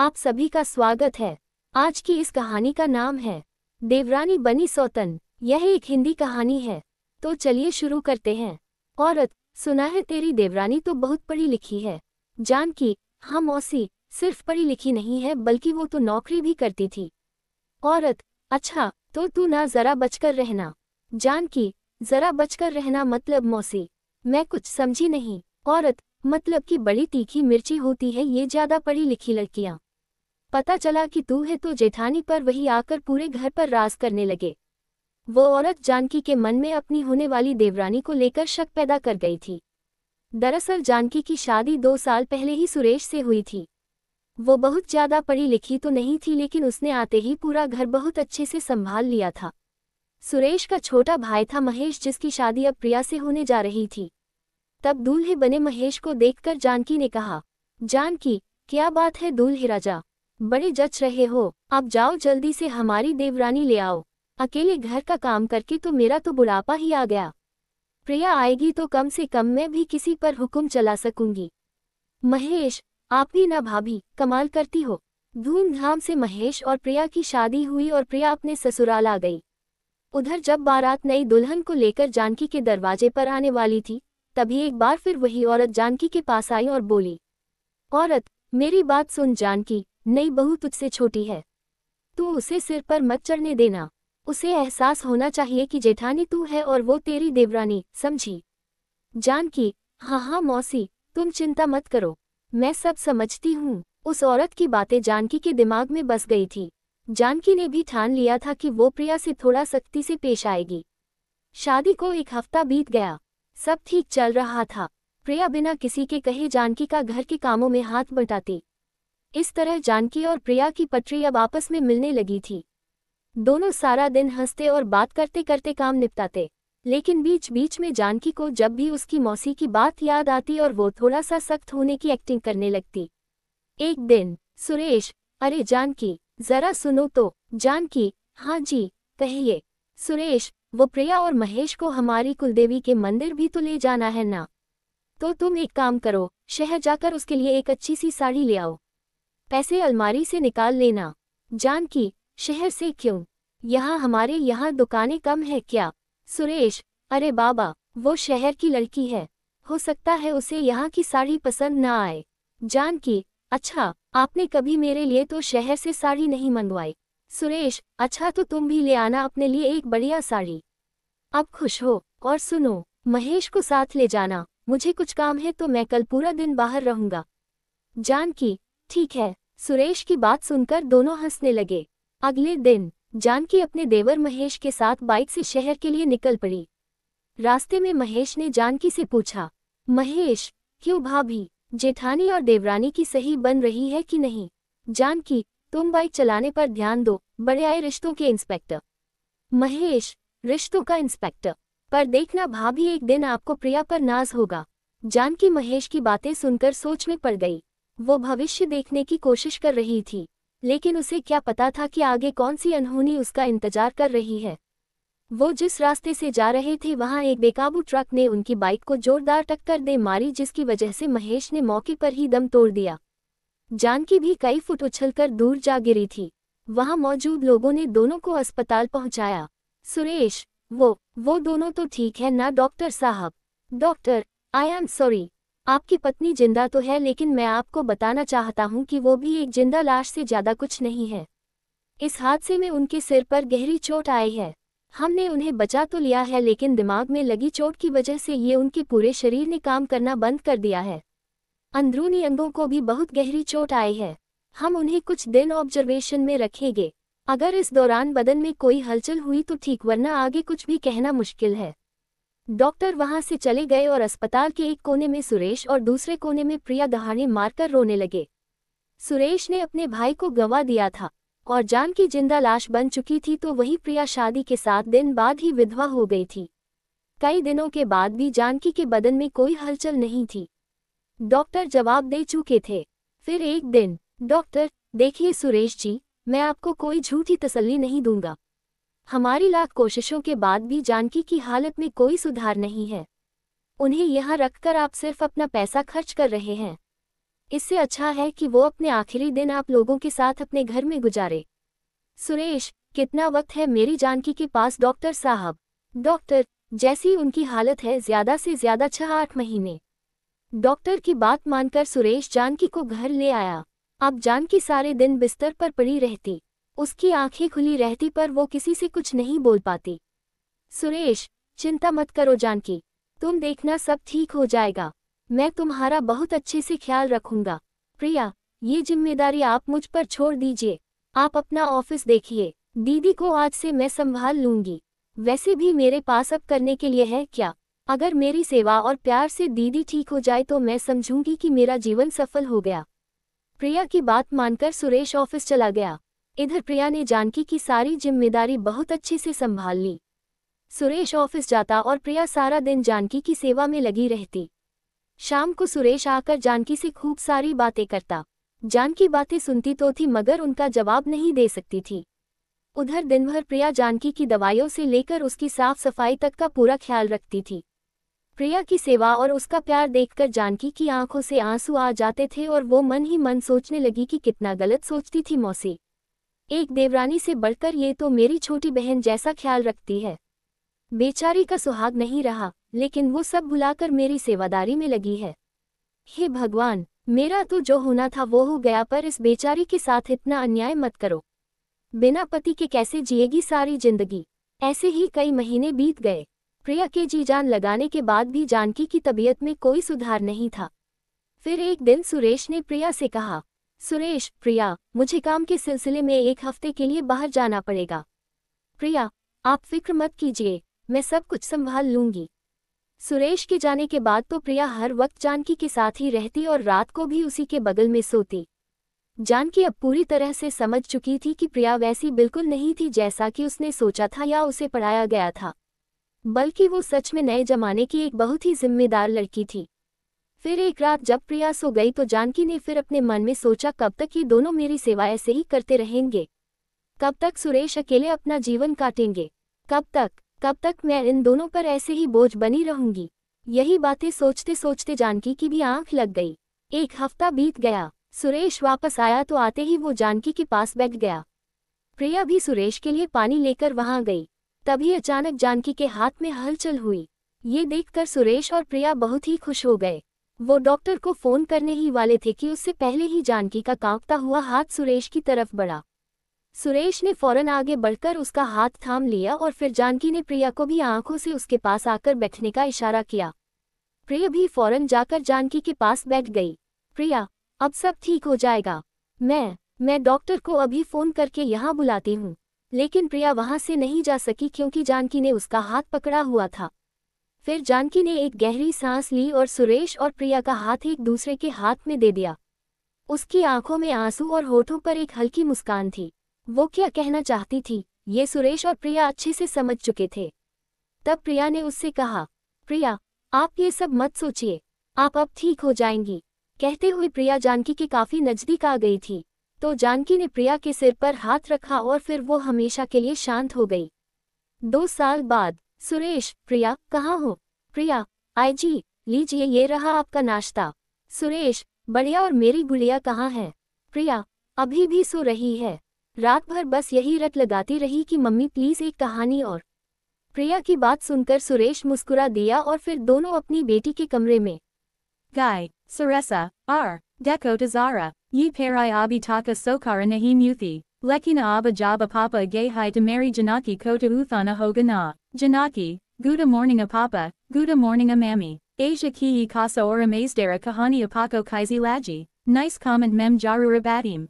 आप सभी का स्वागत है आज की इस कहानी का नाम है देवरानी बनी सौतन यह एक हिंदी कहानी है तो चलिए शुरू करते हैं औरत सुना है तेरी देवरानी तो बहुत पढ़ी लिखी है जान की हाँ मौसी सिर्फ पढ़ी लिखी नहीं है बल्कि वो तो नौकरी भी करती थी औरत अच्छा तो तू ना जरा बचकर रहना जान की जरा बचकर रहना मतलब मौसी मैं कुछ समझी नहीं औरत मतलब कि बड़ी तीखी मिर्ची होती है ये ज्यादा पढ़ी लिखी लड़कियाँ पता चला कि तू है तो जेठानी पर वही आकर पूरे घर पर राज करने लगे वो औरत जानकी के मन में अपनी होने वाली देवरानी को लेकर शक पैदा कर गई थी दरअसल जानकी की शादी दो साल पहले ही सुरेश से हुई थी वो बहुत ज़्यादा पढ़ी लिखी तो नहीं थी लेकिन उसने आते ही पूरा घर बहुत अच्छे से संभाल लिया था सुरेश का छोटा भाई था महेश जिसकी शादी अब प्रिया से होने जा रही थी तब दूल्हे बने महेश को देखकर जानकी ने कहा जानकी क्या बात है दूल्हे राजा बड़े जच रहे हो आप जाओ जल्दी से हमारी देवरानी ले आओ अकेले घर का काम करके तो मेरा तो बुढ़ापा ही आ गया प्रिया आएगी तो कम से कम मैं भी किसी पर हुक्म चला सकूंगी महेश आप भी ना भाभी कमाल करती हो धूमधाम से महेश और प्रिया की शादी हुई और प्रिया अपने ससुराल आ गई उधर जब बारात नई दुल्हन को लेकर जानकी के दरवाजे पर आने वाली थी तभी एक बार फिर वही औरत जानकी के पास आई और बोली औरत मेरी बात सुन जानकी नई बहू तुझसे छोटी है तू उसे सिर पर मत चढ़ने देना उसे एहसास होना चाहिए कि जेठानी तू है और वो तेरी देवरानी समझी जानकी हाँ हाँ मौसी तुम चिंता मत करो मैं सब समझती हूँ उस औरत की बातें जानकी के दिमाग में बस गई थी जानकी ने भी ठान लिया था कि वो प्रिया से थोड़ा सख्ती से पेश आएगी शादी को एक हफ्ता बीत गया सब ठीक चल रहा था प्रिया बिना किसी के कहे जानकी का घर के कामों में हाथ बटाती इस तरह जानकी और प्रिया की पटरी अब आपस में मिलने लगी थी दोनों सारा दिन हंसते और बात करते करते काम निपटाते लेकिन बीच बीच में जानकी को जब भी उसकी मौसी की बात याद आती और वो थोड़ा सा सख्त होने की एक्टिंग करने लगती एक दिन सुरेश अरे जानकी जरा सुनो तो जानकी हाँ जी कहिए सुरेश वो प्रिया और महेश को हमारी कुलदेवी के मंदिर भी तो ले जाना है ना तो तुम एक काम करो शहर जाकर उसके लिए एक अच्छी सी साड़ी ले आओ पैसे अलमारी से निकाल लेना जानकी शहर से क्यों यहाँ हमारे यहाँ दुकानें कम है क्या सुरेश अरे बाबा वो शहर की लड़की है हो सकता है उसे यहाँ की साड़ी पसंद ना आए जानकी अच्छा आपने कभी मेरे लिए तो शहर से साड़ी नहीं मंगवाई सुरेश अच्छा तो तुम भी ले आना अपने लिए एक बढ़िया साड़ी अब खुश हो और सुनो महेश को साथ ले जाना मुझे कुछ काम है तो मैं कल पूरा दिन बाहर रहूंगा जानकी ठीक है सुरेश की बात सुनकर दोनों हंसने लगे अगले दिन जानकी अपने देवर महेश के साथ बाइक से शहर के लिए निकल पड़ी रास्ते में महेश ने जानकी से पूछा महेश क्यों भाभी जेठानी और देवरानी की सही बन रही है कि नहीं जानकी तुम बाइक चलाने पर ध्यान दो बड़े आए रिश्तों के इंस्पेक्टर महेश रिश्तों का इंस्पेक्टर पर देखना भाभी एक दिन आपको प्रिया पर नाज होगा जानकी महेश की बातें सुनकर सोच में पड़ गई वो भविष्य देखने की कोशिश कर रही थी लेकिन उसे क्या पता था कि आगे कौन सी अनहोनी उसका इंतजार कर रही है वो जिस रास्ते से जा रहे थे वहां एक बेकाबू ट्रक ने उनकी बाइक को जोरदार टक्कर दे मारी जिसकी वजह से महेश ने मौके पर ही दम तोड़ दिया जानकी भी कई फुट उछलकर दूर जा गिरी थी वहां मौजूद लोगों ने दोनों को अस्पताल पहुंचाया सुरेश वो वो दोनों तो ठीक है ना डॉक्टर साहब डॉक्टर आई एम सॉरी आपकी पत्नी जिंदा तो है लेकिन मैं आपको बताना चाहता हूं कि वो भी एक जिंदा लाश से ज्यादा कुछ नहीं है इस हादसे में उनके सिर पर गहरी चोट आई है हमने उन्हें बचा तो लिया है लेकिन दिमाग में लगी चोट की वजह से ये उनके पूरे शरीर ने काम करना बंद कर दिया है अंदरूनी अंगों को भी बहुत गहरी चोट आई है हम उन्हें कुछ दिन ऑब्जर्वेशन में रखेंगे अगर इस दौरान बदन में कोई हलचल हुई तो ठीक वरना आगे कुछ भी कहना मुश्किल है डॉक्टर वहां से चले गए और अस्पताल के एक कोने में सुरेश और दूसरे कोने में प्रिया दहाड़े मारकर रोने लगे सुरेश ने अपने भाई को गवा दिया था और जान की जिंदा लाश बन चुकी थी तो वही प्रिया शादी के सात दिन बाद ही विधवा हो गई थी कई दिनों के बाद भी जानकी के बदन में कोई हलचल नहीं थी डॉक्टर जवाब दे चुके थे फिर एक दिन डॉक्टर देखिए सुरेश जी मैं आपको कोई झूठी तसल्ली नहीं दूंगा हमारी लाख कोशिशों के बाद भी जानकी की हालत में कोई सुधार नहीं है उन्हें यहाँ रखकर आप सिर्फ अपना पैसा खर्च कर रहे हैं इससे अच्छा है कि वो अपने आखिरी दिन आप लोगों के साथ अपने घर में गुजारे सुरेश कितना वक्त है मेरी जानकी के पास डॉक्टर साहब डॉक्टर जैसी उनकी हालत है ज्यादा से ज्यादा छह आठ महीने डॉक्टर की बात मानकर सुरेश जानकी को घर ले आया अब जानकी सारे दिन बिस्तर पर पड़ी रहती उसकी आंखें खुली रहती पर वो किसी से कुछ नहीं बोल पाती सुरेश चिंता मत करो जानकी तुम देखना सब ठीक हो जाएगा मैं तुम्हारा बहुत अच्छे से ख्याल रखूंगा प्रिया ये जिम्मेदारी आप मुझ पर छोड़ दीजिए आप अपना ऑफिस देखिए दीदी को आज से मैं संभाल लूंगी वैसे भी मेरे पास अब करने के लिए है क्या अगर मेरी सेवा और प्यार से दीदी ठीक हो जाए तो मैं समझूंगी कि मेरा जीवन सफल हो गया प्रिया की बात मानकर सुरेश ऑफिस चला गया इधर प्रिया ने जानकी की सारी जिम्मेदारी बहुत अच्छे से संभाल ली सुरेश ऑफिस जाता और प्रिया सारा दिन जानकी की सेवा में लगी रहती शाम को सुरेश आकर जानकी से खूब सारी बातें करता जानकी बातें सुनती तो थी मगर उनका जवाब नहीं दे सकती थी उधर दिनभर प्रिया जानकी की दवाइयों से लेकर उसकी साफ सफाई तक का पूरा ख्याल रखती थी प्रिया की सेवा और उसका प्यार देखकर जानकी की आंखों से आंसू आ जाते थे और वो मन ही मन सोचने लगी कि कितना गलत सोचती थी मौसी एक देवरानी से बढ़कर ये तो मेरी छोटी बहन जैसा ख्याल रखती है बेचारी का सुहाग नहीं रहा लेकिन वो सब भुलाकर मेरी सेवादारी में लगी है हे भगवान मेरा तो जो होना था वो हो गया पर इस बेचारी के साथ इतना अन्याय मत करो बिना पति के कैसे जिएगी सारी जिंदगी ऐसे ही कई महीने बीत गए प्रिया के जी जान लगाने के बाद भी जानकी की तबीयत में कोई सुधार नहीं था फिर एक दिन सुरेश ने प्रिया से कहा सुरेश प्रिया मुझे काम के सिलसिले में एक हफ्ते के लिए बाहर जाना पड़ेगा प्रिया आप फिक्र मत कीजिए मैं सब कुछ संभाल लूंगी सुरेश के जाने के बाद तो प्रिया हर वक्त जानकी के साथ ही रहती और रात को भी उसी के बगल में सोती जानकी अब पूरी तरह से समझ चुकी थी कि प्रिया वैसी बिल्कुल नहीं थी जैसा कि उसने सोचा था या उसे पढ़ाया गया था बल्कि वो सच में नए जमाने की एक बहुत ही जिम्मेदार लड़की थी फिर एक रात जब प्रिया सो गई तो जानकी ने फिर अपने मन में सोचा कब तक ये दोनों मेरी सेवा ऐसे ही करते रहेंगे कब तक सुरेश अकेले अपना जीवन काटेंगे कब तक कब तक मैं इन दोनों पर ऐसे ही बोझ बनी रहूंगी यही बातें सोचते सोचते जानकी की भी आंख लग गई एक हफ्ता बीत गया सुरेश वापस आया तो आते ही वो जानकी के पास बैठ गया प्रिया भी सुरेश के लिए पानी लेकर वहां गई तभी अचानक जानकी के हाथ में हलचल हुई ये देखकर सुरेश और प्रिया बहुत ही खुश हो गए वो डॉक्टर को फोन करने ही वाले थे कि उससे पहले ही जानकी का कांपता हुआ हाथ सुरेश की तरफ बढ़ा सुरेश ने फौरन आगे बढ़कर उसका हाथ थाम लिया और फिर जानकी ने प्रिया को भी आंखों से उसके पास आकर बैठने का इशारा किया प्रिया भी फौरन जाकर जानकी के पास बैठ गई प्रिया अब सब ठीक हो जाएगा मैं मैं डॉक्टर को अभी फ़ोन करके यहाँ बुलाती हूँ लेकिन प्रिया वहाँ से नहीं जा सकी क्योंकि जानकी ने उसका हाथ पकड़ा हुआ था फिर जानकी ने एक गहरी सांस ली और सुरेश और प्रिया का हाथ एक दूसरे के हाथ में दे दिया उसकी आंखों में आंसू और होठों पर एक हल्की मुस्कान थी वो क्या कहना चाहती थी ये सुरेश और प्रिया अच्छे से समझ चुके थे तब प्रिया ने उससे कहा प्रिया आप ये सब मत सोचिए आप अब ठीक हो जाएंगी कहते हुए प्रिया जानकी के काफी नजदीक आ गई थी तो जानकी ने प्रिया के सिर पर हाथ रखा और फिर वो हमेशा के लिए शांत हो गई दो साल बाद सुरेश प्रिया कहाँ हो प्रिया आईजी लीजिए ये रहा आपका नाश्ता सुरेश बढ़िया और मेरी गुड़िया कहाँ है प्रिया अभी भी सो रही है रात भर बस यही रट लगाती रही कि मम्मी प्लीज़ एक कहानी और प्रिया की बात सुनकर सुरेश मुस्कुरा दिया और फिर दोनों अपनी बेटी के कमरे में गाय सुरेसा आर डेको टारा ये फेरा आबी ठाकर सोकारा नहीं म्यूती Lekina aba jabba papa gahai to Mary Janaki kota uthana hoga Janaki, Guda morning a papa, Guda morning a mammy. Asia ki kaso kasa ora mazdera kahani apako kaizi laji. Nice comment mem jaru rabatim.